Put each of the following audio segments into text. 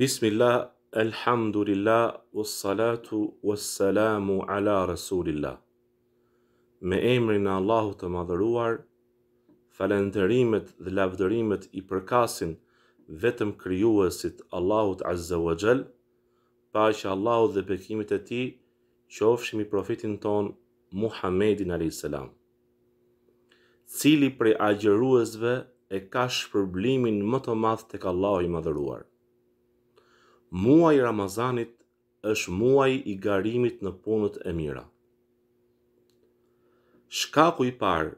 Bismillah, alhamdulillah, wassalatu, wassalamu ala rasulillah. Me emrin e Allahu të madhëruar, falenderimet dhe lavdërimet i përkasin vetëm kryuësit Allahut Azza wa Gjell, pa që Allahut dhe bekimit e ti, qofshimi profitin ton, Muhammedin a.s. Cili prej agjeruesve e ka shpërblimin më të madhë të ka Allahu i madhëruar muaj Ramazanit është muaj i garimit në punët e mira. Shkaku i parë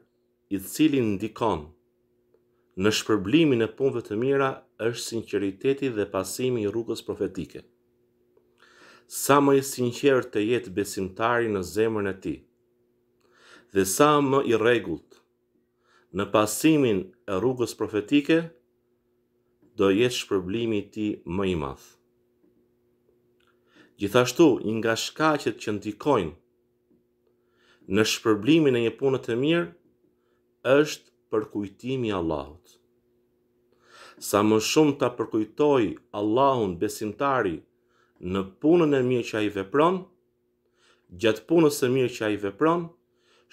i cili ndikon në shpërblimin e punëve të mira është sinqeriteti dhe pasimi i rrugës profetike. Sa më i sinqert të jetë besimtari në zemrën e tij, dhe sa më i rregullt në pasimin e rrugës profetike, do jetë shpërblimi i ti tij më i madh. Gjithashtu, një nga shkaqet që ndikojnë në shpërblimin e një punë të mirë është përkujtimi i Allahut. Sa më shumë ta përkujtoj Allahun besimtari në punën e mirë që ai vepron, gjatë punës së mirë që ai vepron,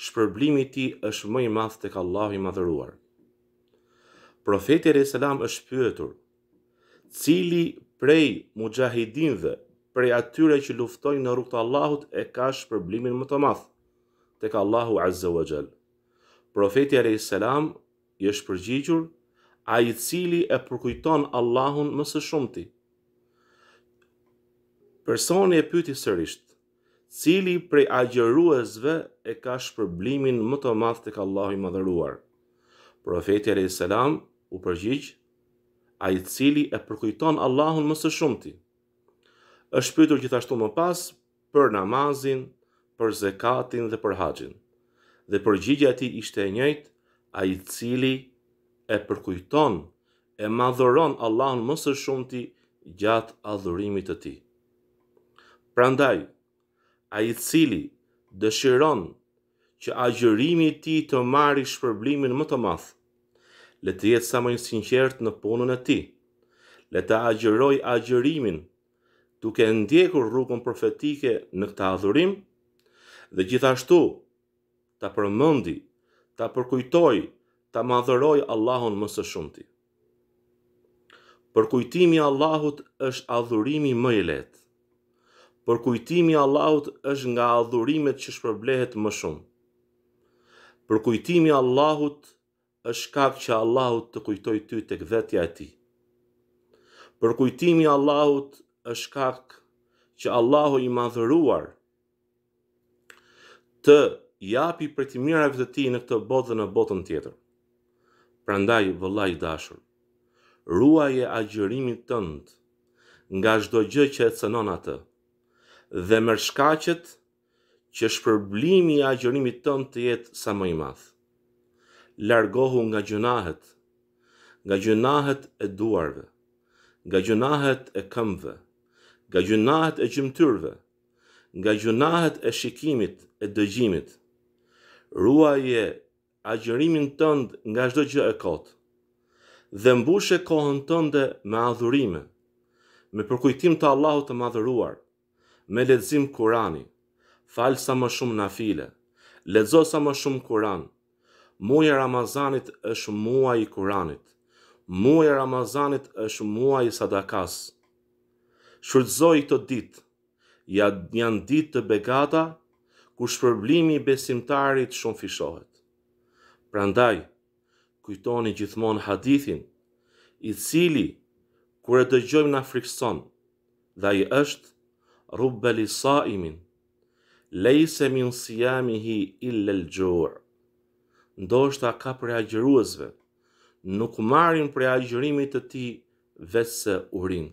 shpërblimi i ti tij është më i madh tek Allahu i Madhëruar. Profeti Selam është pyetur: Cili prej muxhahidinve prej atyre që luftojnë në rrugt të Allahut e ka shpërblimin më të madh tek Allahu Azza wa Jall. Profeti Alayhis salam i është përgjigjur ai i cili e përkujton Allahun më së shumti. Personi e pyeti sërish Cili prej agjëruesve e ka shpërblimin më të madh tek Allahu i Madhëruar? Profeti Alayhis salam u përgjigj ai i cili e përkujton Allahun më së shumti është pyetur gjithashtu më pas për namazin, për zakatin dhe për haxhin. Dhe përgjigja e tij ishte e njëjtë, ai i cili e përkujton e madhuron Allahun më së shumti gjatë adhurimit të tij. Prandaj, ai i cili dëshiron që agjërimi i tij të marrë shpërblimin më të madh, le të jetë sa më i sinqert në punën e tij. Le të agjëroj agjërimin duke ndjekur rrugën profetike në këta adhurim, dhe gjithashtu ta përmëndi, ta përkujtoj, ta madhëroj Allahun më së shumti. Përkujtimi Allahut është adhurimi më i letë. Përkujtimi Allahut është nga adhurimet që shpërblehet më shumë. Përkujtimi Allahut është shkak që Allahut të kujtoj ty të këvetja e ti. Përkujtimi Allahut është është kak që Allahu i madhëruar të japi për të mirave të ti në këtë botë dhe në botën tjetër. Prandaj, vëllaj dashur, ruaje agjërimit tëndë nga shdo gjë që e cënon atë, dhe mërë shkacet që shpërblimi i agjërimit tëndë të jetë sa më i madhë. Largohu nga gjunahet, nga gjunahet e duarve, nga gjunahet e këmbëve, nga gjunahet e gjymëtyrve, nga gjunahet e shikimit e dëgjimit, ruaj e agjërimin tëndë nga shdo gjë e kotë, dhe mbush e kohën tënde me adhurime, me përkujtim të Allahu të madhuruar, me ledzim kurani, falë sa më shumë na file, ledzo sa më shumë kuran, muaj Ramazanit është muaji i kuranit, muaj Ramazanit është muaji i sadakasë, shurëzoj këto dit, janë ditë të begata, ku shpërblimi i besimtarit shumë fishohet. Prandaj, kujtoni gjithmonë hadithin, i cili, kure të gjojmë në frikson, dhe i është, rubbe lisa lejse min si jami hi ille është Ndoshta ka për agjëruesve, nuk marrin për agjërimit të ti vese urinë.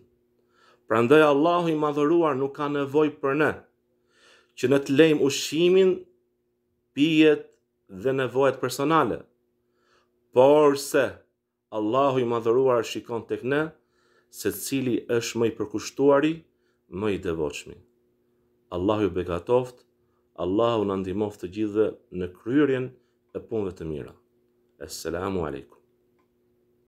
Pra ndaj Allahu i madhëruar nuk ka nevoj për ne, që në të lejmë ushimin, pijet dhe nevojet personale. Por se, Allahu i madhëruar shikon të këne, se cili është më i përkushtuari, më i devoqmi. Allahu i begatoft, Allahu në ndimoft të gjithë në kryrjen e punve të mira. Esselamu alaikum.